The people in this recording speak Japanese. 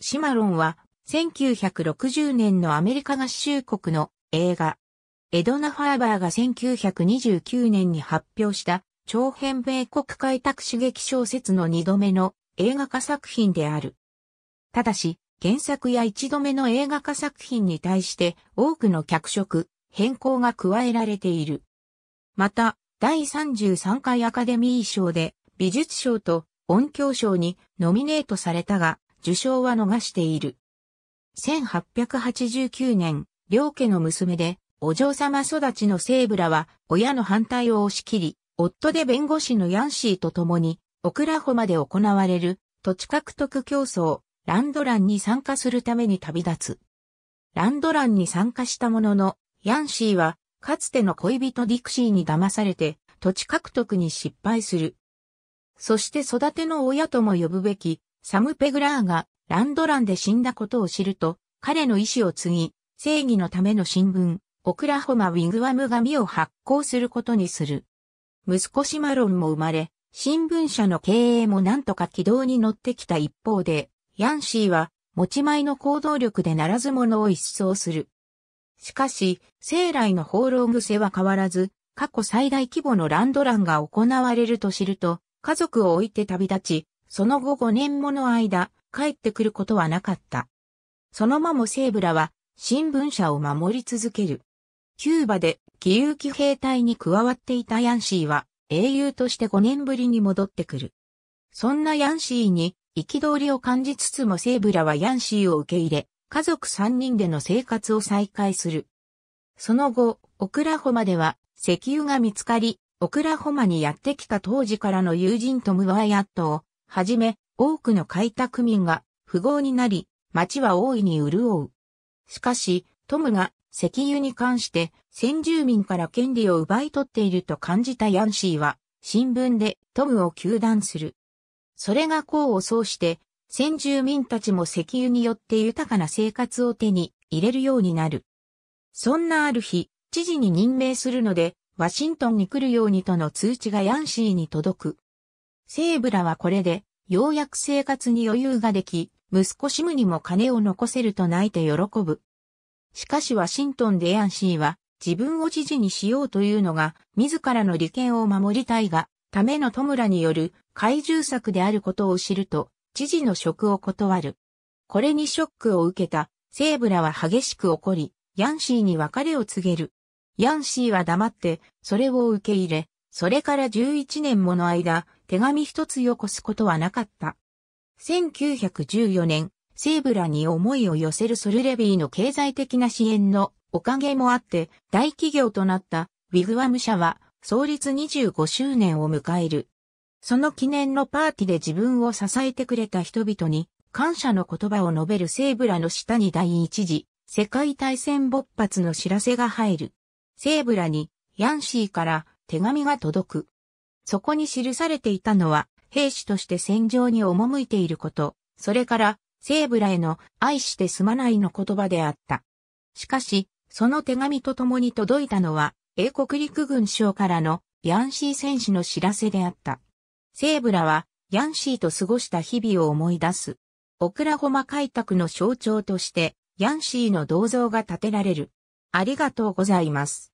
シマロンは、1960年のアメリカ合衆国の映画。エドナ・ファーバーが1929年に発表した長編米国開拓刺激小説の2度目の映画化作品である。ただし、原作や1度目の映画化作品に対して多くの脚色、変更が加えられている。また、第33回アカデミー賞で美術賞と音響賞にノミネートされたが、受賞は逃している。1889年、両家の娘で、お嬢様育ちのセーブラは、親の反対を押し切り、夫で弁護士のヤンシーと共に、オクラホまで行われる、土地獲得競争、ランドランに参加するために旅立つ。ランドランに参加したものの、ヤンシーは、かつての恋人ディクシーに騙されて、土地獲得に失敗する。そして育ての親とも呼ぶべき、サム・ペグラーがランドランで死んだことを知ると、彼の意志を継ぎ、正義のための新聞、オクラホマ・ウィグワム紙を発行することにする。息子シマロンも生まれ、新聞社の経営もなんとか軌道に乗ってきた一方で、ヤンシーは持ち前の行動力でならず者を一掃する。しかし、生来の放浪癖は変わらず、過去最大規模のランドランが行われると知ると、家族を置いて旅立ち、その後5年もの間、帰ってくることはなかった。そのままセーブラは新聞社を守り続ける。キューバで義勇騎兵隊に加わっていたヤンシーは英雄として5年ぶりに戻ってくる。そんなヤンシーに憤りを感じつつもセーブラはヤンシーを受け入れ、家族3人での生活を再開する。その後、オクラホマでは石油が見つかり、オクラホマにやってきた当時からの友人トム・ワイアットをはじめ、多くの開拓民が富豪になり、町は大いに潤う。しかし、トムが石油に関して先住民から権利を奪い取っていると感じたヤンシーは、新聞でトムを求断する。それが功を奏して、先住民たちも石油によって豊かな生活を手に入れるようになる。そんなある日、知事に任命するので、ワシントンに来るようにとの通知がヤンシーに届く。セーブラはこれで、ようやく生活に余裕ができ、息子シムにも金を残せると泣いて喜ぶ。しかしワシントンでヤンシーは、自分を知事にしようというのが、自らの利権を守りたいが、ためのトムラによる怪獣策であることを知ると、知事の職を断る。これにショックを受けた、セーブラは激しく怒り、ヤンシーに別れを告げる。ヤンシーは黙って、それを受け入れ、それから11年もの間、手紙一つよこすことはなかった。1914年、セーブラに思いを寄せるソルレビーの経済的な支援のおかげもあって、大企業となったウィグワム社は創立25周年を迎える。その記念のパーティーで自分を支えてくれた人々に感謝の言葉を述べるセーブラの下に第一次世界大戦勃発の知らせが入る。セーブラにヤンシーから手紙が届く。そこに記されていたのは、兵士として戦場に赴いていること、それから、セーブラへの愛してすまないの言葉であった。しかし、その手紙と共に届いたのは、英国陸軍省からのヤンシー戦士の知らせであった。セーブラは、ヤンシーと過ごした日々を思い出す。オクラホマ開拓の象徴として、ヤンシーの銅像が建てられる。ありがとうございます。